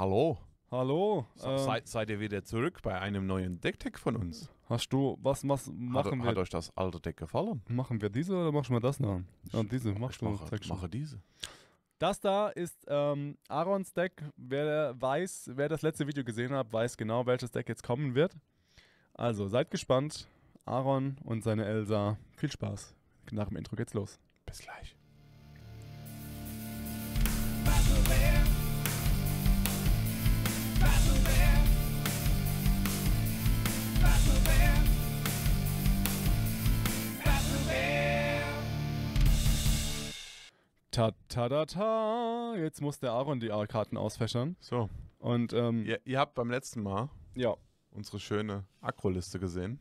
hallo. Hallo. So, äh, seid, seid, ihr wieder zurück bei einem neuen Deckdeck von uns? Hast du, was, was machen hat, wir? Hat euch das alte Deck gefallen? Machen wir diese oder machen wir das noch? Ja, diese, mach ich, mache, ich mache diese. Das da ist ähm, Aarons Deck. Wer weiß, wer das letzte Video gesehen hat, weiß genau, welches Deck jetzt kommen wird. Also seid gespannt. Aaron und seine Elsa. Viel Spaß. Nach dem Intro geht's los. Bis gleich. Ta, ta, da ta. Jetzt muss der Aaron die A-Karten ausfächern. So. Und, ähm, ihr, ihr habt beim letzten Mal ja. unsere schöne Akro-Liste gesehen.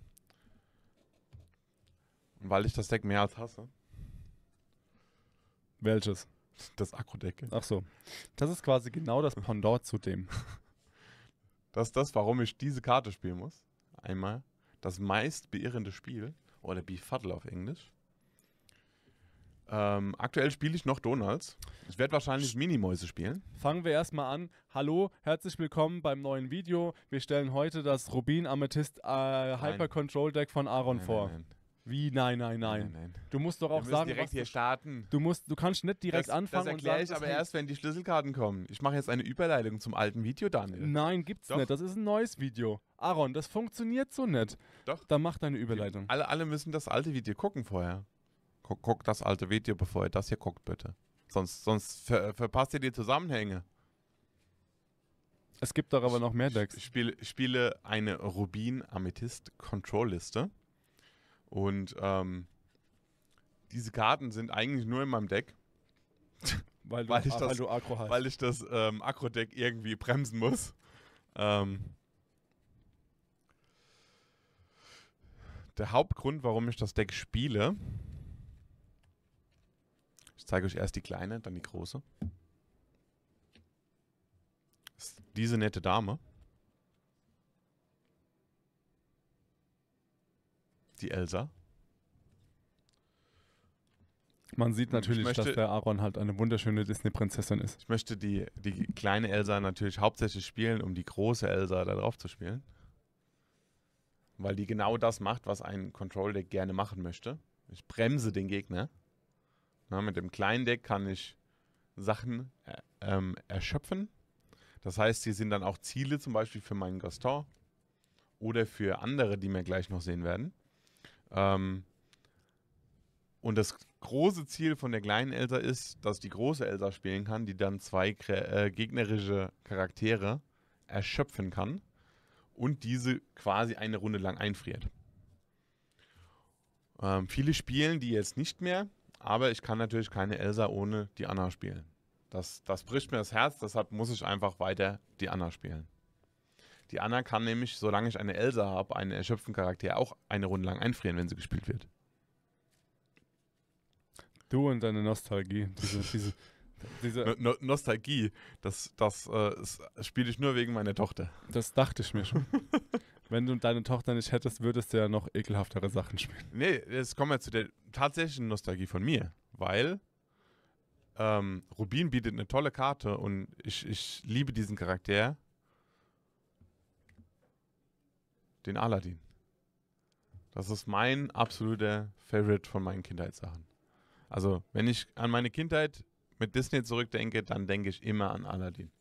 Und weil ich das Deck mehr als hasse. Welches? Das Akro-Deck. Ach so. Das ist quasi genau das Pendant zu dem. Das ist das, warum ich diese Karte spielen muss. Einmal das meist beirrende Spiel, oder Befuddle auf Englisch, ähm, aktuell spiele ich noch Donalds. Ich werde wahrscheinlich Minimäuse spielen. Fangen wir erstmal an. Hallo, herzlich willkommen beim neuen Video. Wir stellen heute das Rubin Amethyst äh, Hyper Control Deck von Aaron nein, vor. Nein, nein. Wie nein, nein, nein, nein. Du musst doch auch wir sagen, direkt hier starten. Du musst, du kannst nicht direkt das, anfangen. Das erkläre ich aber erst, wenn die Schlüsselkarten kommen. Ich mache jetzt eine Überleitung zum alten Video, Daniel. Nein, gibt's doch. nicht. Das ist ein neues Video. Aaron, das funktioniert so nicht. Doch. Dann mach deine Überleitung. Alle, alle müssen das alte Video gucken vorher guckt guck, das alte Video, bevor ihr das hier guckt, bitte. Sonst, sonst ver verpasst ihr die Zusammenhänge. Es gibt doch aber noch mehr Decks. Ich spiele, spiele eine Rubin-Amethyst-Control-Liste. Und ähm, diese Karten sind eigentlich nur in meinem Deck. Weil, du, weil, ich, das, weil weil ich das ähm, Akro-Deck irgendwie bremsen muss. Ähm, der Hauptgrund, warum ich das Deck spiele, zeige euch erst die kleine, dann die große. diese nette Dame. Die Elsa. Man sieht natürlich, möchte, dass der Aaron halt eine wunderschöne Disney-Prinzessin ist. Ich möchte die, die kleine Elsa natürlich hauptsächlich spielen, um die große Elsa da drauf zu spielen. Weil die genau das macht, was ein Control-Deck gerne machen möchte. Ich bremse den Gegner. Na, ne, mit dem kleinen Deck kann ich Sachen äh, ähm, erschöpfen. Das heißt, hier sind dann auch Ziele, zum Beispiel für meinen Gaston oder für andere, die wir gleich noch sehen werden. Ähm, und das große Ziel von der kleinen Elsa ist, dass die große Elsa spielen kann, die dann zwei äh, gegnerische Charaktere erschöpfen kann und diese quasi eine Runde lang einfriert. Ähm, viele spielen die jetzt nicht mehr, aber ich kann natürlich keine Elsa ohne die Anna spielen. Das, das bricht mir das Herz, deshalb muss ich einfach weiter die Anna spielen. Die Anna kann nämlich, solange ich eine Elsa habe, einen erschöpften Charakter auch eine Runde lang einfrieren, wenn sie gespielt wird. Du und deine Nostalgie. Diese, diese, diese no no Nostalgie, das, das, äh, das spiele ich nur wegen meiner Tochter. Das dachte ich mir schon. Wenn du deine Tochter nicht hättest, würdest du ja noch ekelhaftere Sachen spielen. Nee, jetzt kommen wir zu der tatsächlichen Nostalgie von mir, weil ähm, Rubin bietet eine tolle Karte und ich, ich liebe diesen Charakter. Den Aladdin. Das ist mein absoluter Favorite von meinen Kindheitssachen. Also, wenn ich an meine Kindheit mit Disney zurückdenke, dann denke ich immer an Aladdin.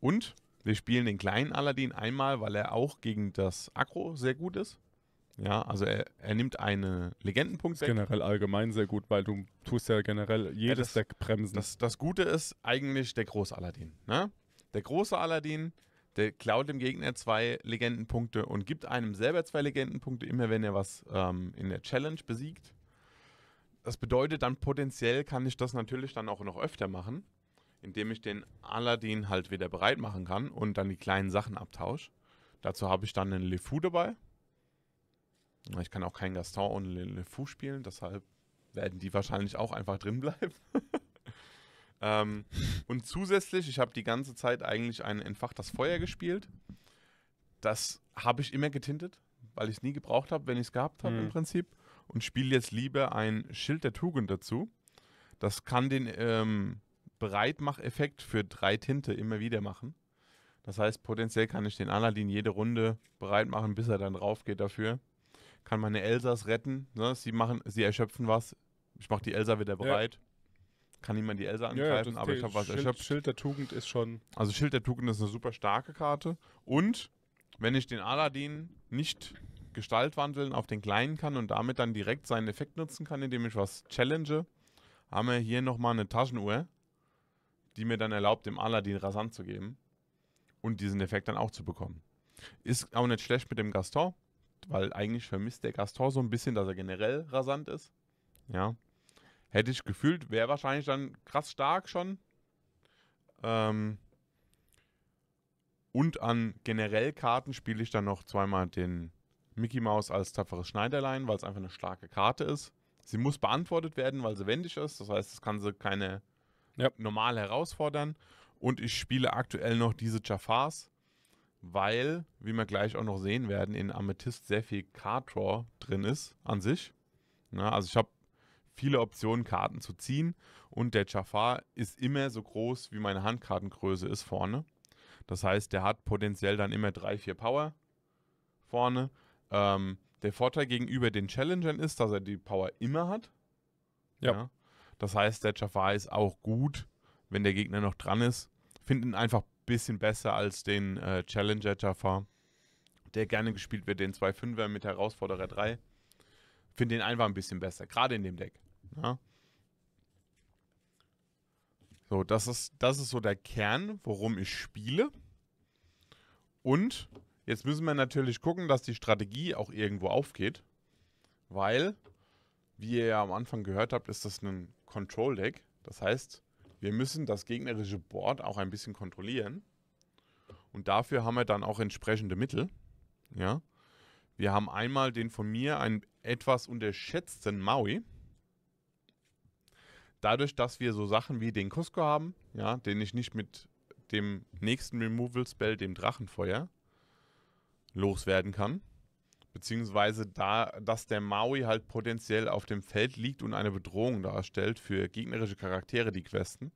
Und wir spielen den kleinen Aladdin einmal, weil er auch gegen das Aggro sehr gut ist. Ja, also er, er nimmt einen Legendenpunkt weg. Generell allgemein sehr gut, weil du tust ja generell jedes ja, das, Deck bremsen. Das, das Gute ist eigentlich der große Aladdin. Ne? Der große Aladdin, der klaut dem Gegner zwei Legendenpunkte und gibt einem selber zwei Legendenpunkte, immer wenn er was ähm, in der Challenge besiegt. Das bedeutet dann potenziell kann ich das natürlich dann auch noch öfter machen indem ich den Aladdin halt wieder bereit machen kann und dann die kleinen Sachen abtausche. Dazu habe ich dann einen LeFou dabei. Ich kann auch keinen Gaston ohne LeFou spielen, deshalb werden die wahrscheinlich auch einfach drin bleiben. ähm, und zusätzlich, ich habe die ganze Zeit eigentlich ein entfachtes Feuer gespielt. Das habe ich immer getintet, weil ich es nie gebraucht habe, wenn ich es gehabt habe mhm. im Prinzip. Und spiele jetzt lieber ein Schild der Tugend dazu. Das kann den ähm, Breitmacheffekt für drei Tinte immer wieder machen. Das heißt, potenziell kann ich den Aladdin jede Runde bereit machen, bis er dann drauf geht dafür. Kann meine Elsas retten. Ne? Sie, machen, sie erschöpfen was. Ich mache die Elsa wieder bereit. Ja. Kann niemand die Elsa angreifen, ja, aber ich habe was Schild, erschöpft. Schild der Tugend ist schon. Also Schild der Tugend ist eine super starke Karte. Und wenn ich den Aladdin nicht gestaltwandeln auf den kleinen kann und damit dann direkt seinen Effekt nutzen kann, indem ich was challenge, haben wir hier nochmal eine Taschenuhr die mir dann erlaubt, dem Aladdin rasant zu geben und diesen Effekt dann auch zu bekommen. Ist auch nicht schlecht mit dem Gaston, weil eigentlich vermisst der Gaston so ein bisschen, dass er generell rasant ist. Ja. Hätte ich gefühlt, wäre wahrscheinlich dann krass stark schon. Ähm und an generell Karten spiele ich dann noch zweimal den Mickey Mouse als tapferes Schneiderlein, weil es einfach eine starke Karte ist. Sie muss beantwortet werden, weil sie wendig ist. Das heißt, es kann sie keine ja. normal herausfordern. Und ich spiele aktuell noch diese Jafars, weil, wie wir gleich auch noch sehen werden, in Amethyst sehr viel Card Draw drin ist an sich. Ja, also ich habe viele Optionen, Karten zu ziehen. Und der Jafar ist immer so groß, wie meine Handkartengröße ist vorne. Das heißt, der hat potenziell dann immer 3, 4 Power vorne. Ähm, der Vorteil gegenüber den Challengern ist, dass er die Power immer hat. Ja. ja. Das heißt, der Jafar ist auch gut, wenn der Gegner noch dran ist. Finden einfach ein bisschen besser als den äh, Challenger Jafar, der gerne gespielt wird, den 2-5er mit Herausforderer 3. Finde den einfach ein bisschen besser, gerade in dem Deck. Ja? Ne? So, das ist, das ist so der Kern, worum ich spiele. Und jetzt müssen wir natürlich gucken, dass die Strategie auch irgendwo aufgeht. Weil, wie ihr ja am Anfang gehört habt, ist das ein Control Deck. Das heißt, wir müssen das gegnerische Board auch ein bisschen kontrollieren. Und dafür haben wir dann auch entsprechende Mittel. Ja. Wir haben einmal den von mir einen etwas unterschätzten Maui. Dadurch, dass wir so Sachen wie den Cusco haben, ja, den ich nicht mit dem nächsten Removal Spell, dem Drachenfeuer, loswerden kann, Beziehungsweise da, dass der Maui halt potenziell auf dem Feld liegt und eine Bedrohung darstellt für gegnerische Charaktere, die questen,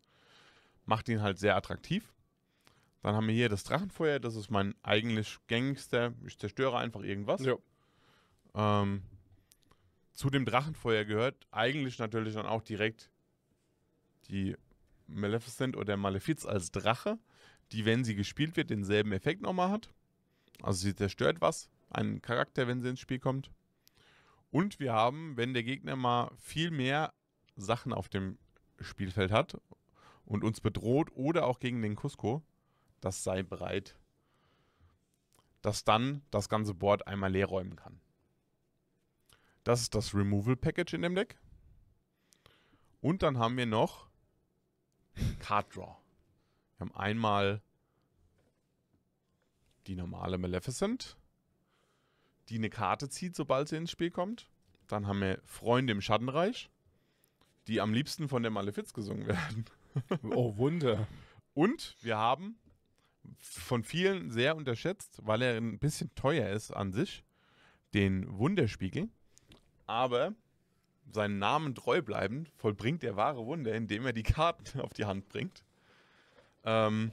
macht ihn halt sehr attraktiv. Dann haben wir hier das Drachenfeuer, das ist mein eigentlich gängigster. Ich zerstöre einfach irgendwas. Ja. Ähm, zu dem Drachenfeuer gehört eigentlich natürlich dann auch direkt die Maleficent oder Malefiz als Drache, die, wenn sie gespielt wird, denselben Effekt nochmal hat. Also sie zerstört was, an Charakter, wenn sie ins Spiel kommt. Und wir haben, wenn der Gegner mal viel mehr Sachen auf dem Spielfeld hat und uns bedroht oder auch gegen den Cusco, das sei bereit, dass dann das ganze Board einmal leer räumen kann. Das ist das Removal Package in dem Deck. Und dann haben wir noch Card Draw. Wir haben einmal die normale Maleficent die eine Karte zieht, sobald sie ins Spiel kommt. Dann haben wir Freunde im Schattenreich, die am liebsten von der Malefiz gesungen werden. oh, Wunder. Und wir haben von vielen sehr unterschätzt, weil er ein bisschen teuer ist an sich, den Wunderspiegel. Aber seinem Namen treu bleibend vollbringt er wahre Wunder, indem er die Karten auf die Hand bringt. Ähm,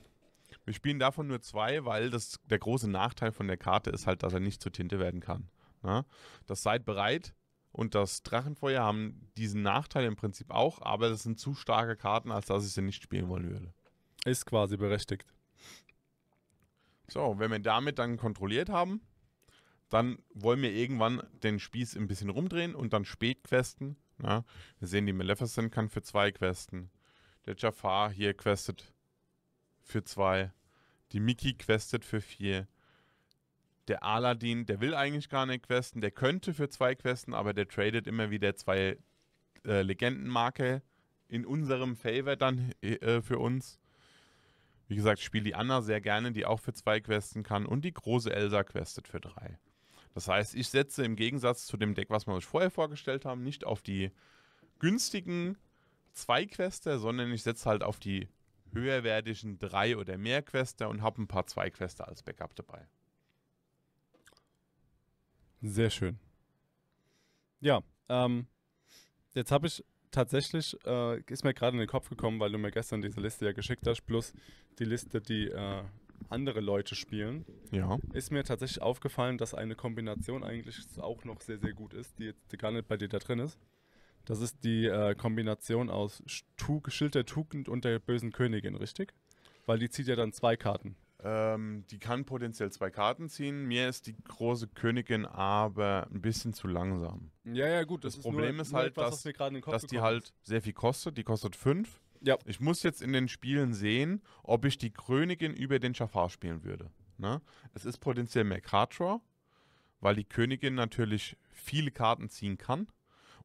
wir spielen davon nur zwei, weil das, der große Nachteil von der Karte ist halt, dass er nicht zur Tinte werden kann. Na? Ne? Das seid bereit und das Drachenfeuer haben diesen Nachteil im Prinzip auch, aber das sind zu starke Karten, als dass ich sie nicht spielen wollen würde. Ist quasi berechtigt. So, wenn wir damit dann kontrolliert haben, dann wollen wir irgendwann den Spieß ein bisschen rumdrehen und dann spät questen. Na? Ne? Wir sehen, die Maleficent kann für zwei questen. Der Jafar hier questet für zwei. Die Mickey questet für vier. Der Aladdin, der will eigentlich gar nicht questen. Der könnte für zwei questen, aber der tradet immer wieder zwei äh, Legendenmarke in unserem Favor dann äh, äh für uns. Wie gesagt, spiele die Anna sehr gerne, die auch für zwei questen kann. Und die große Elsa questet für drei. Das heißt, ich setze im Gegensatz zu dem Deck, was wir uns vorher vorgestellt haben, nicht auf die günstigen Zwei-Quester, sondern ich setze halt auf die höherwertigen drei oder mehr Quester und habe ein paar zwei Quester als Backup dabei. Sehr schön. Ja, ähm, jetzt habe ich tatsächlich, äh, ist mir gerade in den Kopf gekommen, weil du mir gestern diese Liste ja geschickt hast, plus die Liste, die äh, andere Leute spielen, ja. ist mir tatsächlich aufgefallen, dass eine Kombination eigentlich auch noch sehr, sehr gut ist, die jetzt gar nicht bei dir da drin ist. Das ist die äh, Kombination aus Tug Schild der Tugend und der bösen Königin, richtig? Weil die zieht ja dann zwei Karten. Ähm, die kann potenziell zwei Karten ziehen. Mir ist die große Königin aber ein bisschen zu langsam. Ja, ja, gut. Das, das ist Problem nur, ist halt, etwas, dass, dass die halt sehr viel kostet. Die kostet fünf. Ja. Ich muss jetzt in den Spielen sehen, ob ich die Königin über den Schafar spielen würde. Ne? Es ist potenziell mehr Card Draw, weil die Königin natürlich viele Karten ziehen kann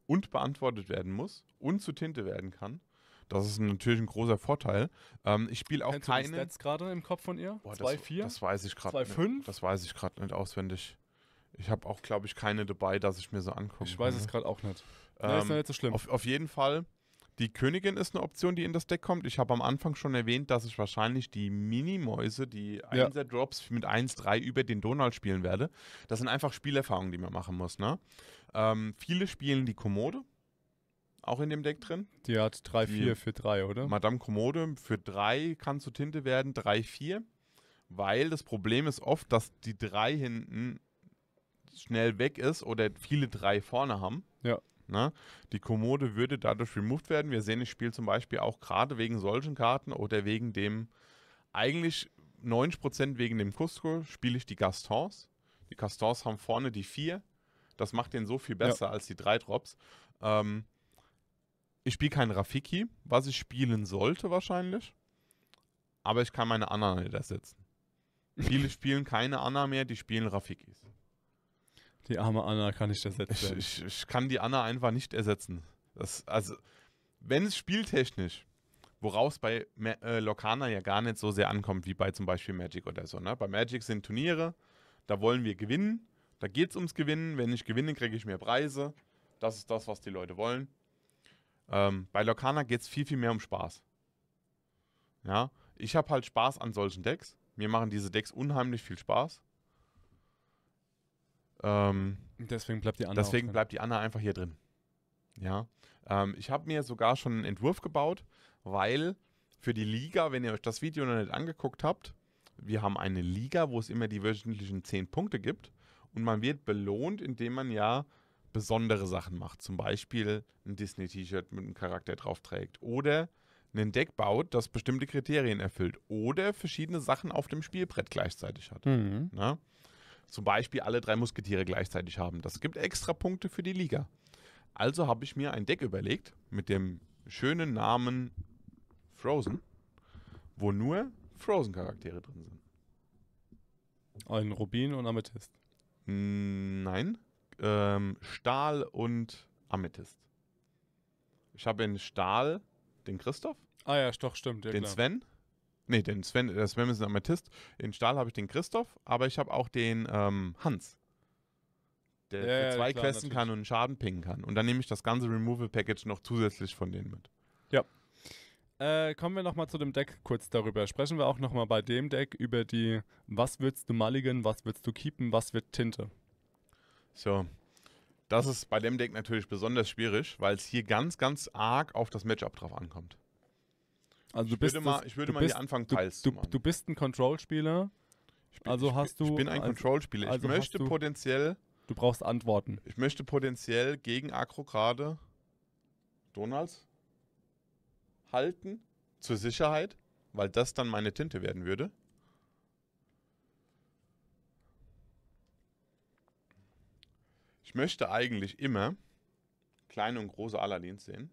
und beantwortet werden muss und zu Tinte werden kann. Das ist natürlich ein großer Vorteil. Ähm, ich spiele auch Kennst keine. Du die Stats gerade im Kopf von ihr? 2-4? Das, das, weiß ich gerade. 2-5? Das weiß ich gerade nicht auswendig. Ich habe auch, glaube ich, keine dabei, dass ich mir so angucke. Ich weiß es gerade auch nicht. Ähm, Na, ist ja nicht so schlimm. Auf, auf jeden Fall die Königin ist eine Option, die in das Deck kommt. Ich habe am Anfang schon erwähnt, dass ich wahrscheinlich die Minimäuse, die 1 ja. Drops mit 1-3 über den Donald spielen werde. Das sind einfach Spielerfahrungen, die man machen muss. Ne? Ähm, viele spielen die Kommode, auch in dem Deck drin. Die hat 3-4 für 3, oder? Madame Kommode für 3 kann zu Tinte werden, 3-4. Weil das Problem ist oft, dass die 3 hinten schnell weg ist oder viele 3 vorne haben. Ja. Ne? Die Kommode würde dadurch removed werden. Wir sehen das Spiel zum Beispiel auch gerade wegen solchen Karten oder wegen dem, eigentlich 90% wegen dem Cusco spiele ich die Gastons. Die Gastons haben vorne die 4. Das macht den so viel besser ja. als die 3 Drops. Ähm, ich spiele keinen Rafiki, was ich spielen sollte wahrscheinlich. Aber ich kann meine Anna nicht ersetzen. Viele spielen keine Anna mehr, die spielen Rafikis. Die arme Anna kann nicht ersetzen. Ich, ich, ich kann die Anna einfach nicht ersetzen. Das, also, wenn es spieltechnisch, woraus bei Ma äh, Lokana ja gar nicht so sehr ankommt wie bei zum Beispiel Magic oder so. Ne? Bei Magic sind Turniere, da wollen wir gewinnen, da geht es ums Gewinnen. Wenn ich gewinne, kriege ich mehr Preise. Das ist das, was die Leute wollen. Ähm, bei Lokana geht es viel, viel mehr um Spaß. Ja, ich habe halt Spaß an solchen Decks. Mir machen diese Decks unheimlich viel Spaß. Ähm, deswegen bleibt die Anna. Deswegen bleibt die Anna einfach hier drin. Ja. Ähm, ich habe mir sogar schon einen Entwurf gebaut, weil für die Liga, wenn ihr euch das Video noch nicht angeguckt habt, wir haben eine Liga, wo es immer die wöchentlichen 10 Punkte gibt und man wird belohnt, indem man ja besondere Sachen macht. Zum Beispiel ein Disney-T-Shirt mit einem Charakter drauf trägt oder ein Deck baut, das bestimmte Kriterien erfüllt oder verschiedene Sachen auf dem Spielbrett gleichzeitig hat. Mhm zum Beispiel alle drei Musketiere gleichzeitig haben. Das gibt extra Punkte für die Liga. Also habe ich mir ein Deck überlegt mit dem schönen Namen Frozen, wo nur Frozen-Charaktere drin sind. Ein Rubin und Amethyst. Hm, nein. Ähm, Stahl und Amethyst. Ich habe in Stahl den Christoph. Ah ja, doch, stimmt. Ja, den klar. Sven. Nee, den Sven, der äh, Sven ist ein Amethyst. In Stahl habe ich den Christoph, aber ich habe auch den ähm, Hans. Der für ja, ja, zwei klar, Questen natürlich. kann und einen Schaden pingen kann. Und dann nehme ich das ganze Removal-Package noch zusätzlich von denen mit. Ja. Äh, kommen wir nochmal zu dem Deck kurz darüber. Sprechen wir auch nochmal bei dem Deck über die, was würdest du mulligen, was würdest du keepen, was wird Tinte? So. Das ist bei dem Deck natürlich besonders schwierig, weil es hier ganz, ganz arg auf das Matchup drauf ankommt. Also du ich bist würde mal, ich würde mal bist, hier anfangen, Teils du, zu machen. Du bist ein Control-Spieler. Also ich, hast du. Ich bin ein also, Control-Spieler. Also ich möchte du, potenziell. Du brauchst Antworten. Ich möchte potenziell gegen Agro gerade Donalds halten. Zur Sicherheit. Weil das dann meine Tinte werden würde. Ich möchte eigentlich immer kleine und große Aladins sehen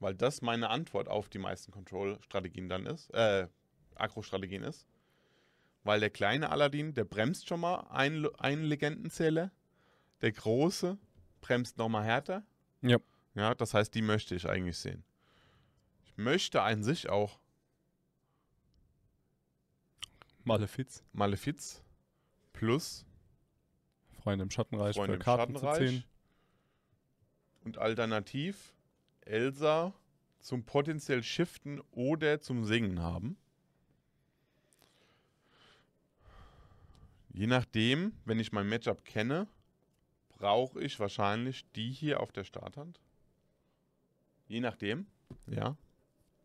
weil das meine Antwort auf die meisten Control-Strategien dann ist, äh, Agro-Strategien ist. Weil der kleine Aladdin, der bremst schon mal einen, einen Legendenzähler, der große bremst nochmal härter. Ja. Ja, das heißt, die möchte ich eigentlich sehen. Ich möchte an sich auch Malefiz. Malefiz plus Freunde im Schattenreich Freunde für Karten im Schattenreich. zu ziehen. Und alternativ Elsa zum potenziell Shiften oder zum Singen haben. Je nachdem, wenn ich mein Matchup kenne, brauche ich wahrscheinlich die hier auf der Starthand. Je nachdem, ja.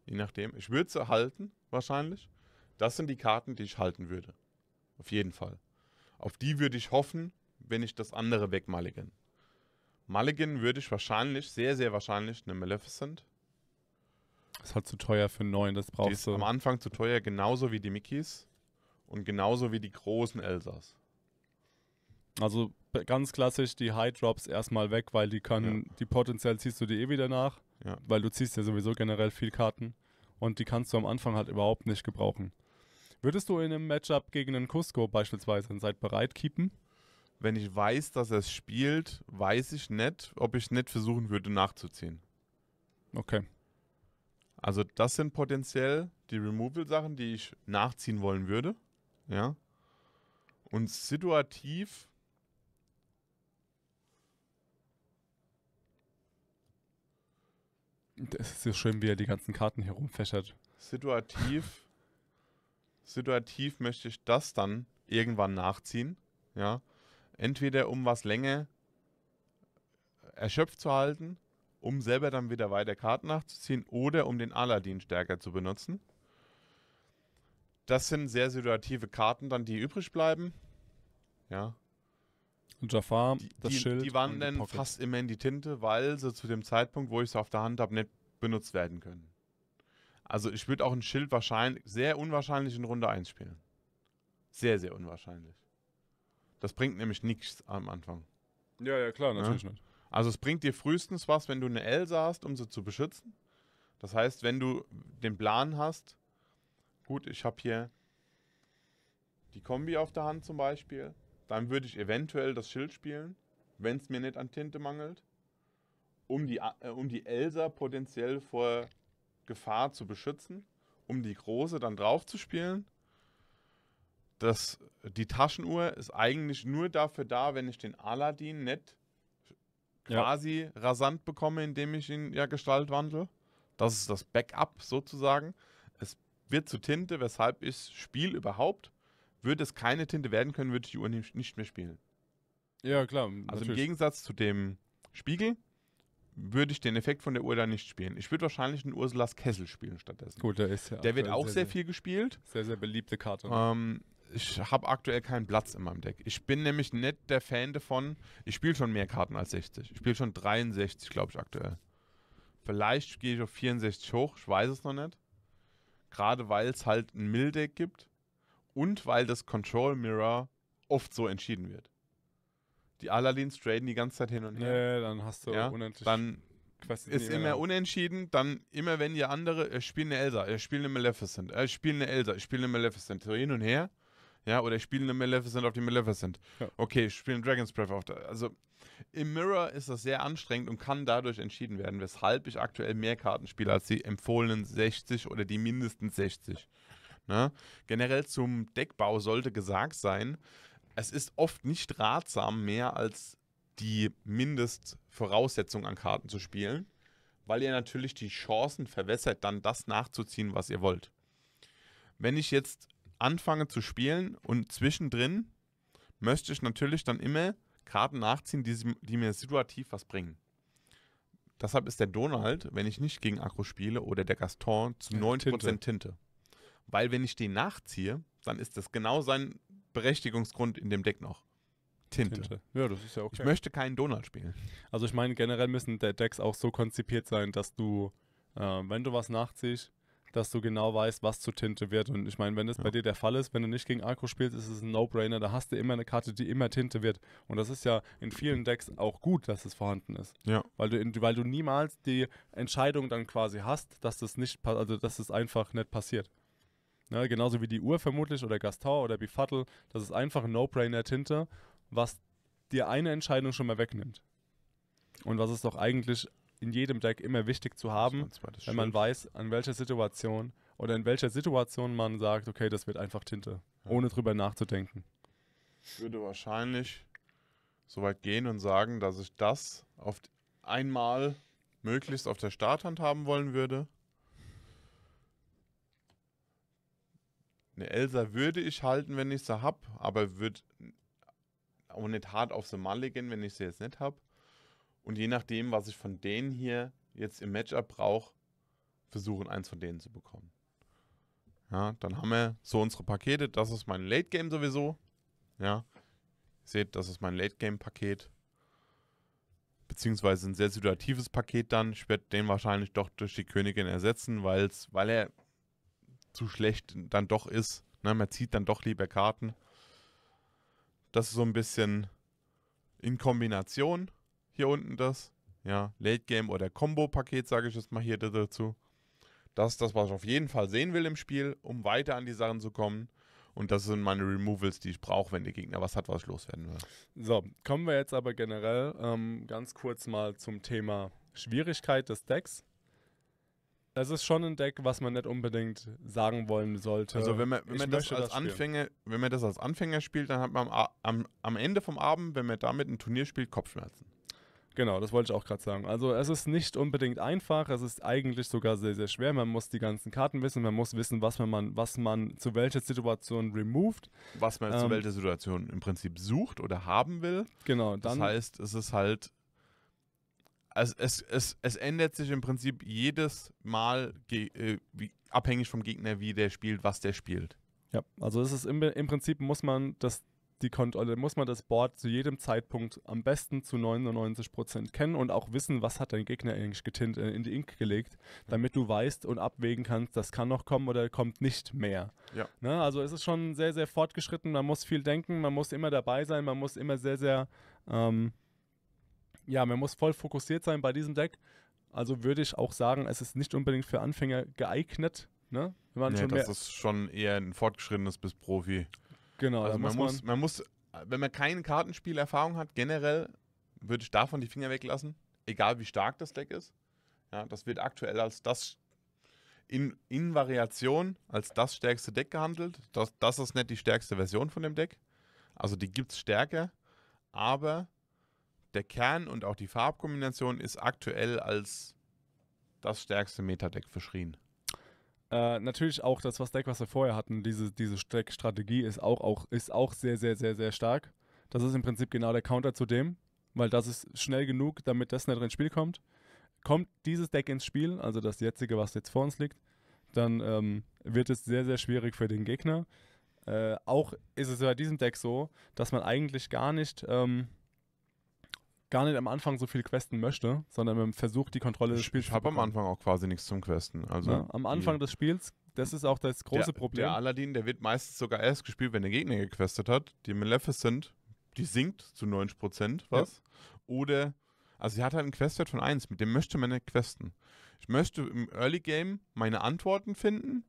Je nachdem. Ich würde sie halten, wahrscheinlich. Das sind die Karten, die ich halten würde. Auf jeden Fall. Auf die würde ich hoffen, wenn ich das andere wegmaligen. Mulligan würde ich wahrscheinlich, sehr, sehr wahrscheinlich eine Maleficent. Das ist halt zu teuer für einen neuen, das brauchst die ist du. am Anfang zu teuer, genauso wie die Mickeys und genauso wie die großen Elsas. Also ganz klassisch die High Drops erstmal weg, weil die können, ja. die potenziell ziehst du die eh wieder nach, ja. weil du ziehst ja sowieso generell viel Karten und die kannst du am Anfang halt überhaupt nicht gebrauchen. Würdest du in einem Matchup gegen einen Cusco beispielsweise ein Side bereit keepen? wenn ich weiß, dass er es spielt, weiß ich nicht, ob ich nicht versuchen würde nachzuziehen. Okay. Also das sind potenziell die Removal-Sachen, die ich nachziehen wollen würde. Ja. Und situativ Das ist so schön, wie er die ganzen Karten hier rumfächert. Situativ, situativ möchte ich das dann irgendwann nachziehen, ja. Entweder um was länger erschöpft zu halten, um selber dann wieder weiter Karten nachzuziehen oder um den Aladdin stärker zu benutzen. Das sind sehr situative Karten dann, die übrig bleiben. Ja. Und Jafar, die, das die, Schild. Die wandern fast immer in die Tinte, weil sie zu dem Zeitpunkt, wo ich sie auf der Hand habe, nicht benutzt werden können. Also ich würde auch ein Schild wahrscheinlich, sehr unwahrscheinlich in Runde 1 spielen. Sehr, sehr unwahrscheinlich. Das bringt nämlich nichts am Anfang. Ja, ja, klar, natürlich ja? nicht. Also es bringt dir frühestens was, wenn du eine Elsa hast, um sie zu beschützen. Das heißt, wenn du den Plan hast, gut, ich habe hier die Kombi auf der Hand zum Beispiel, dann würde ich eventuell das Schild spielen, wenn es mir nicht an Tinte mangelt, um die, äh, um die Elsa potenziell vor Gefahr zu beschützen, um die Große dann drauf zu spielen das, die Taschenuhr ist eigentlich nur dafür da, wenn ich den Aladdin nicht quasi ja. rasant bekomme, indem ich ihn ja Gestalt wandle. Das ist das Backup sozusagen. Es wird zu Tinte, weshalb ich Spiel überhaupt. Würde es keine Tinte werden können, würde ich die Uhr nicht mehr spielen. Ja, klar. Also natürlich. im Gegensatz zu dem Spiegel würde ich den Effekt von der Uhr da nicht spielen. Ich würde wahrscheinlich einen Ursulas Kessel spielen stattdessen. Gut, der ist ja. Der wird auch sehr, sehr viel gespielt. Sehr, sehr beliebte Karte. Ähm, ich habe aktuell keinen Platz in meinem Deck. Ich bin nämlich nicht der Fan davon. Ich spiele schon mehr Karten als 60. Ich spiele schon 63, glaube ich, aktuell. Vielleicht gehe ich auf 64 hoch, ich weiß es noch nicht. Gerade weil es halt ein Mill-Deck gibt und weil das Control Mirror oft so entschieden wird. Die Aladins traden die ganze Zeit hin und her. Nee, dann hast du ja? unendlich. Dann ist immer lang. unentschieden, dann immer wenn die andere, er spielt eine Elsa, ich spiele eine Maleficent, äh, ich spiele eine Elsa, ich spiele eine Maleficent, so hin und her. Ja, oder ich spiele eine Maleficent auf die Maleficent. Ja. Okay, ich spiele einen Dragon's Breath auf der. Also im Mirror ist das sehr anstrengend und kann dadurch entschieden werden, weshalb ich aktuell mehr Karten spiele als die empfohlenen 60 oder die mindestens 60. Ne? Generell zum Deckbau sollte gesagt sein, es ist oft nicht ratsam, mehr als die Mindestvoraussetzung an Karten zu spielen, weil ihr natürlich die Chancen verwässert, dann das nachzuziehen, was ihr wollt. Wenn ich jetzt anfange zu spielen und zwischendrin möchte ich natürlich dann immer Karten nachziehen, die, die mir situativ was bringen. Deshalb ist der Donald, wenn ich nicht gegen Akku spiele, oder der Gaston zu ja, 9% Tinte. Tinte. Weil wenn ich den nachziehe, dann ist das genau sein Berechtigungsgrund in dem Deck noch. Tinte. Tinte. Ja, das ist ja okay. Ich möchte keinen Donald spielen. Also ich meine, generell müssen der Decks auch so konzipiert sein, dass du, äh, wenn du was nachziehst, dass du genau weißt, was zur Tinte wird. Und ich meine, wenn das ja. bei dir der Fall ist, wenn du nicht gegen Akku spielst, ist es ein No-Brainer. Da hast du immer eine Karte, die immer Tinte wird. Und das ist ja in vielen Decks auch gut, dass es vorhanden ist. Ja. Weil du, in, weil du niemals die Entscheidung dann quasi hast, dass das nicht, also dass es das einfach nicht passiert. Ne, genauso wie die Uhr vermutlich oder Gaston oder Bifattel, das ist einfach ein No-Brainer-Tinte, was dir eine Entscheidung schon mal wegnimmt. Und was es doch eigentlich in jedem Deck immer wichtig zu haben, wenn man weiß, an welcher Situation oder in welcher Situation man sagt, okay, das wird einfach Tinte, ja. ohne drüber nachzudenken. Ich würde wahrscheinlich so weit gehen und sagen, dass ich das auf einmal möglichst auf der Starthand haben wollen würde. Eine Elsa würde ich halten, wenn ich sie habe, aber würde auch nicht hart auf sie Malle gehen, wenn ich sie jetzt nicht habe. Und je nachdem, was ich von denen hier jetzt im Matchup brauche, versuchen, eins von denen zu bekommen. Ja, dann haben wir so unsere Pakete. Das ist mein Late Game sowieso. Ja, ihr seht, das ist mein Late Game Paket. Beziehungsweise ein sehr situatives Paket dann. Ich werde den wahrscheinlich doch durch die Königin ersetzen, weil's, weil er zu schlecht dann doch ist. Ne, man zieht dann doch lieber Karten. Das ist so ein bisschen in Kombination hier unten das. Ja, Late Game oder Combo-Paket, sage ich jetzt mal hier dazu. Das ist das, was ich auf jeden Fall sehen will im Spiel, um weiter an die Sachen zu kommen. Und das sind meine Removals, die ich brauche, wenn der Gegner was hat, was ich loswerden will. So, kommen wir jetzt aber generell ähm, ganz kurz mal zum Thema Schwierigkeit des Decks. Es ist schon ein Deck, was man nicht unbedingt sagen wollen sollte. Also wenn man, wenn man das als das Anfänger, wenn man das als Anfänger spielt, dann hat man am, am, am Ende vom Abend, wenn man damit ein Turnier spielt, Kopfschmerzen. Genau, das wollte ich auch gerade sagen. Also es ist nicht unbedingt einfach, es ist eigentlich sogar sehr, sehr schwer. Man muss die ganzen Karten wissen, man muss wissen, was man, was man zu welcher Situation removed. Was man ähm, zu welcher Situation im Prinzip sucht oder haben will. Genau, dann. Das heißt, es ist halt. Es, es, es, es ändert sich im Prinzip jedes Mal äh, wie, abhängig vom Gegner, wie der spielt, was der spielt. Ja, also es ist im, im Prinzip muss man das die Kontrolle, muss man das Board zu jedem Zeitpunkt am besten zu 99% kennen und auch wissen, was hat dein Gegner eigentlich getint, äh, in die Ink gelegt, damit du weißt und abwägen kannst, das kann noch kommen oder kommt nicht mehr. Ja. Ne? Also es ist schon sehr, sehr fortgeschritten, man muss viel denken, man muss immer dabei sein, man muss immer sehr, sehr, ähm, ja, man muss voll fokussiert sein bei diesem Deck. Also würde ich auch sagen, es ist nicht unbedingt für Anfänger geeignet, Ne? Wenn man nee, schon das ist schon eher ein fortgeschrittenes bis Profi. Genau. Also man, muss, man, man muss, wenn man keine Kartenspielerfahrung hat, generell würde ich davon die Finger weglassen, egal wie stark das Deck ist. Ja, das wird aktuell als das in, in Variation als das stärkste Deck gehandelt. Das, das ist nicht die stärkste Version von dem Deck. Also die gibt es stärker, aber der Kern und auch die Farbkombination ist aktuell als das stärkste Metadeck verschrien. Äh, natürlich auch das was Deck, was wir vorher hatten, diese, diese Deck-Strategie ist auch, auch, ist auch sehr, sehr, sehr, sehr stark. Das ist im Prinzip genau der Counter zu dem, weil das ist schnell genug, damit das nicht ins Spiel kommt. Kommt dieses Deck ins Spiel, also das jetzige, was jetzt vor uns liegt, dann ähm, wird es sehr, sehr schwierig für den Gegner. Äh, auch ist es bei diesem Deck so, dass man eigentlich gar nicht ähm, gar nicht am Anfang so viel questen möchte, sondern man versucht, die Kontrolle des Spiels Ich, habe am Anfang auch quasi nichts zum Questen. Also ja, am Anfang des Spiels, das ist auch das große der, Problem. Der Aladdin, der wird meistens sogar erst gespielt, wenn der Gegner gequestet hat. Die Maleficent, die sinkt zu 90%, Prozent, was? Ja. Oder, also sie hat halt einen Questwert von 1, mit dem möchte man nicht questen. Ich möchte im Early Game meine Antworten finden,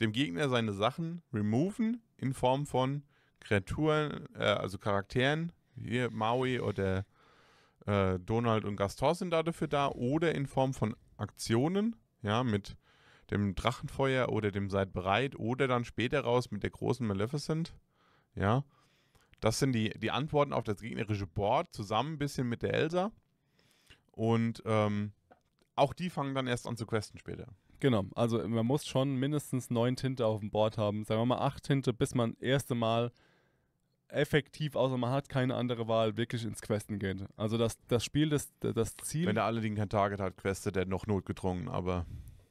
dem Gegner seine Sachen removen in Form von Kreaturen, äh, also Charakteren, hier Maui oder äh, Donald und Gaston sind dafür da oder in Form von Aktionen, ja, mit dem Drachenfeuer oder dem Seid bereit oder dann später raus mit der großen Maleficent, ja. Das sind die, die Antworten auf das gegnerische Board zusammen ein bisschen mit der Elsa und ähm, auch die fangen dann erst an zu questen später. Genau, also man muss schon mindestens neun Tinte auf dem Board haben, sagen wir mal acht Tinte, bis man das erste Mal effektiv, außer man hat keine andere Wahl, wirklich ins Questen geht. Also das, das Spiel, das, das Ziel. Wenn er allerdings kein Target hat, questet er noch notgedrungen, aber.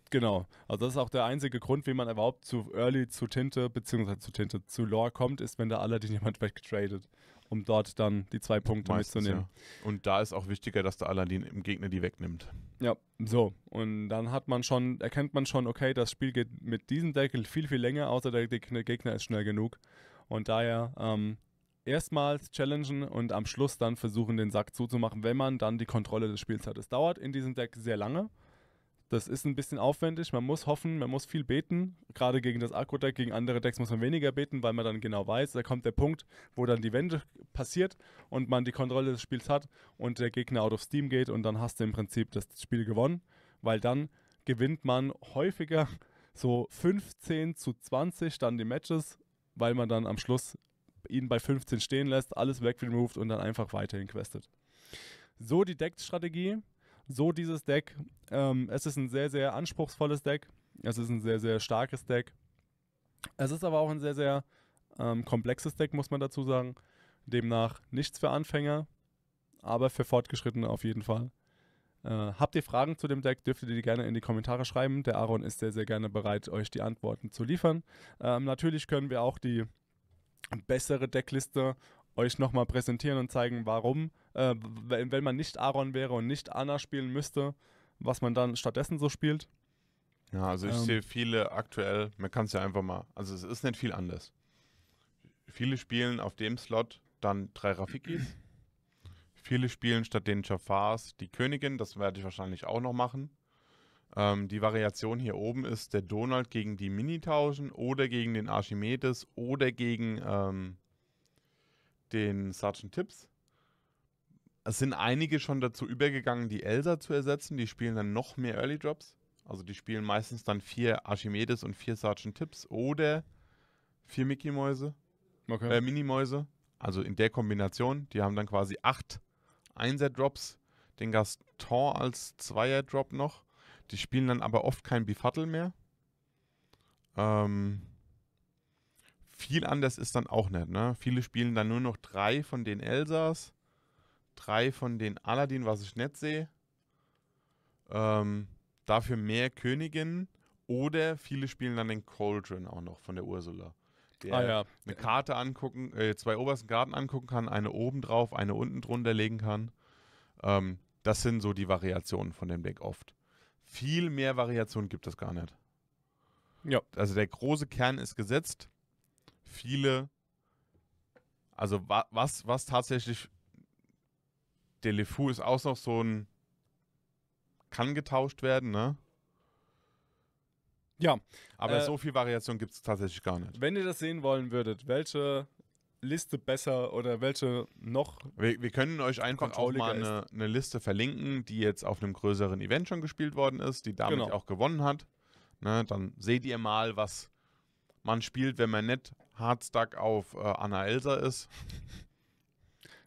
Genau. Also das ist auch der einzige Grund, wie man überhaupt zu Early zu Tinte, beziehungsweise zu Tinte, zu Lore kommt, ist, wenn da allerdings jemand wegtradet, um dort dann die zwei Punkte Meistens, mitzunehmen. Ja. Und da ist auch wichtiger, dass der Aladdin im Gegner die wegnimmt. Ja, so. Und dann hat man schon, erkennt man schon, okay, das Spiel geht mit diesem Deckel viel, viel länger, außer der Gegner ist schnell genug. Und daher ähm, erstmals challengen und am Schluss dann versuchen, den Sack zuzumachen, wenn man dann die Kontrolle des Spiels hat. Es dauert in diesem Deck sehr lange. Das ist ein bisschen aufwendig. Man muss hoffen, man muss viel beten. Gerade gegen das Akku-Deck, gegen andere Decks muss man weniger beten, weil man dann genau weiß, da kommt der Punkt, wo dann die Wende passiert und man die Kontrolle des Spiels hat und der Gegner out of Steam geht und dann hast du im Prinzip das Spiel gewonnen, weil dann gewinnt man häufiger so 15 zu 20 dann die Matches weil man dann am Schluss ihn bei 15 stehen lässt, alles wegremoved und dann einfach weiterhin questet. So die Deck-Strategie, so dieses Deck. Ähm, es ist ein sehr, sehr anspruchsvolles Deck. Es ist ein sehr, sehr starkes Deck. Es ist aber auch ein sehr, sehr ähm, komplexes Deck, muss man dazu sagen. Demnach nichts für Anfänger, aber für Fortgeschrittene auf jeden Fall. Äh, habt ihr Fragen zu dem Deck, dürft ihr die gerne in die Kommentare schreiben. Der Aaron ist sehr, sehr gerne bereit, euch die Antworten zu liefern. Ähm, natürlich können wir auch die bessere Deckliste euch nochmal präsentieren und zeigen, warum, äh, wenn, wenn man nicht Aaron wäre und nicht Anna spielen müsste, was man dann stattdessen so spielt. Ja, also ich ähm. sehe viele aktuell, man kann es ja einfach mal, also es ist nicht viel anders. Viele spielen auf dem Slot dann drei Rafikis Viele spielen statt den Jafars die Königin, das werde ich wahrscheinlich auch noch machen. Ähm, die Variation hier oben ist der Donald gegen die Mini tauschen oder gegen den Archimedes oder gegen ähm, den Sergeant Tips. Es sind einige schon dazu übergegangen, die Elsa zu ersetzen. Die spielen dann noch mehr Early Drops. Also die spielen meistens dann vier Archimedes und vier Sergeant Tips oder vier Mickey-Mäuse. Okay. Äh, Minimäuse. Also in der Kombination. Die haben dann quasi acht Einser-Drops, den Gaston als Zweier-Drop noch. Die spielen dann aber oft kein Bifattel mehr. Ähm, viel anders ist dann auch nicht. Ne? Viele spielen dann nur noch drei von den Elsas, drei von den Aladdin, was ich nicht sehe. Ähm, dafür mehr Königinnen oder viele spielen dann den Cauldron auch noch von der Ursula. Ah, der ah, ja. eine Karte angucken, äh, zwei obersten Karten angucken kann, eine oben drauf, eine unten drunter legen kann. Ähm, das sind so die Variationen von dem Deck oft. Viel mehr Variationen gibt es gar nicht. Ja. Also der große Kern ist gesetzt. Viele, also wa was, was tatsächlich, der LeFou ist auch noch so ein, kann getauscht werden, ne? Ja. Aber äh, so viel Variation gibt es tatsächlich gar nicht. Wenn ihr das sehen wollen würdet, welche Liste besser oder welche noch. Wir, wir können euch einfach auch mal eine, eine, Liste verlinken, die jetzt auf einem größeren Event schon gespielt worden ist, die damit genau. auch gewonnen hat. Ne, dann seht ihr mal, was man spielt, wenn man nicht hardstuck auf äh, Anna Elsa ist.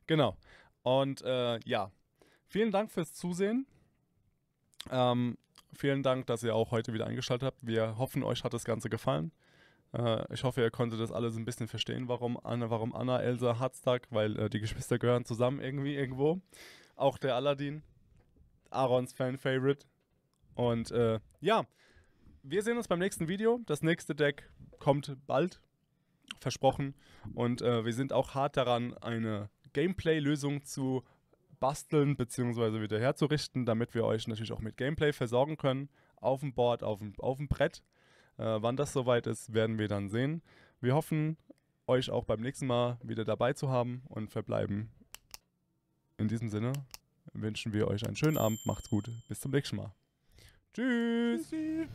Genau. Und äh, ja, vielen Dank fürs Zusehen. Ähm, Vielen Dank, dass ihr auch heute wieder eingeschaltet habt. Wir hoffen, euch hat das Ganze gefallen. Äh, ich hoffe, ihr konntet das alles ein bisschen verstehen, warum Anna, warum Anna, Elsa, Hatztag, weil äh, die Geschwister gehören zusammen irgendwie irgendwo. Auch der Aladdin, Aarons Fan-Favorite. Und äh, ja, wir sehen uns beim nächsten Video. Das nächste Deck kommt bald, versprochen. Und äh, wir sind auch hart daran, eine Gameplay-Lösung zu basteln bzw. wieder herzurichten, damit wir euch natürlich auch mit Gameplay versorgen können, auf dem Board, auf dem, auf dem Brett. Äh, wann das soweit ist, werden wir dann sehen. Wir hoffen, euch auch beim nächsten Mal wieder dabei zu haben und verbleiben. In diesem Sinne wünschen wir euch einen schönen Abend, macht's gut, bis zum nächsten Mal. Tschüss! Tschüssi.